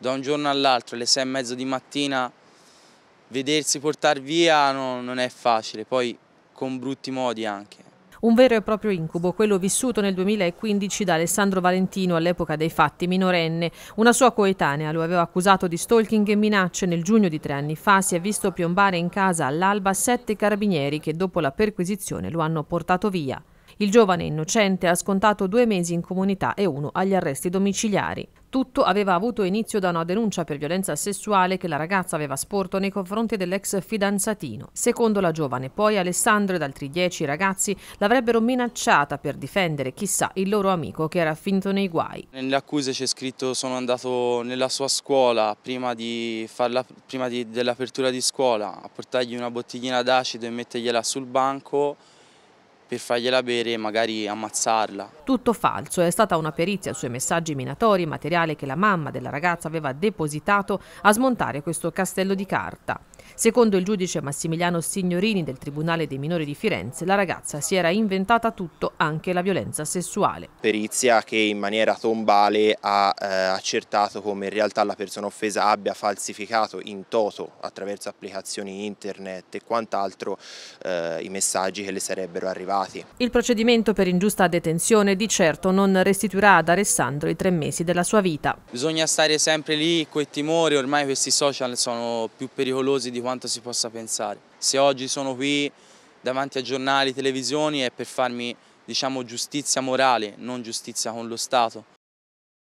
da un giorno all'altro, alle sei e mezzo di mattina, vedersi portare via no, non è facile, poi con brutti modi anche. Un vero e proprio incubo, quello vissuto nel 2015 da Alessandro Valentino all'epoca dei fatti minorenne. Una sua coetanea lo aveva accusato di stalking e minacce. Nel giugno di tre anni fa si è visto piombare in casa all'alba sette carabinieri che dopo la perquisizione lo hanno portato via. Il giovane innocente ha scontato due mesi in comunità e uno agli arresti domiciliari. Tutto aveva avuto inizio da una denuncia per violenza sessuale che la ragazza aveva sporto nei confronti dell'ex fidanzatino. Secondo la giovane, poi Alessandro ed altri dieci ragazzi l'avrebbero minacciata per difendere chissà il loro amico che era finto nei guai. Nelle accuse c'è scritto sono andato nella sua scuola prima, prima dell'apertura di scuola a portargli una bottiglina d'acido e mettergliela sul banco per fargliela bere e magari ammazzarla. Tutto falso, è stata una perizia sui messaggi minatori, materiale che la mamma della ragazza aveva depositato a smontare questo castello di carta. Secondo il giudice Massimiliano Signorini del Tribunale dei minori di Firenze, la ragazza si era inventata tutto, anche la violenza sessuale. Perizia che in maniera tombale ha eh, accertato come in realtà la persona offesa abbia falsificato in toto attraverso applicazioni internet e quant'altro eh, i messaggi che le sarebbero arrivati. Il procedimento per ingiusta detenzione di certo non restituirà ad Alessandro i tre mesi della sua vita. Bisogna stare sempre lì con i timori, ormai questi social sono più pericolosi di di quanto si possa pensare. Se oggi sono qui davanti a giornali, televisioni è per farmi diciamo, giustizia morale, non giustizia con lo Stato.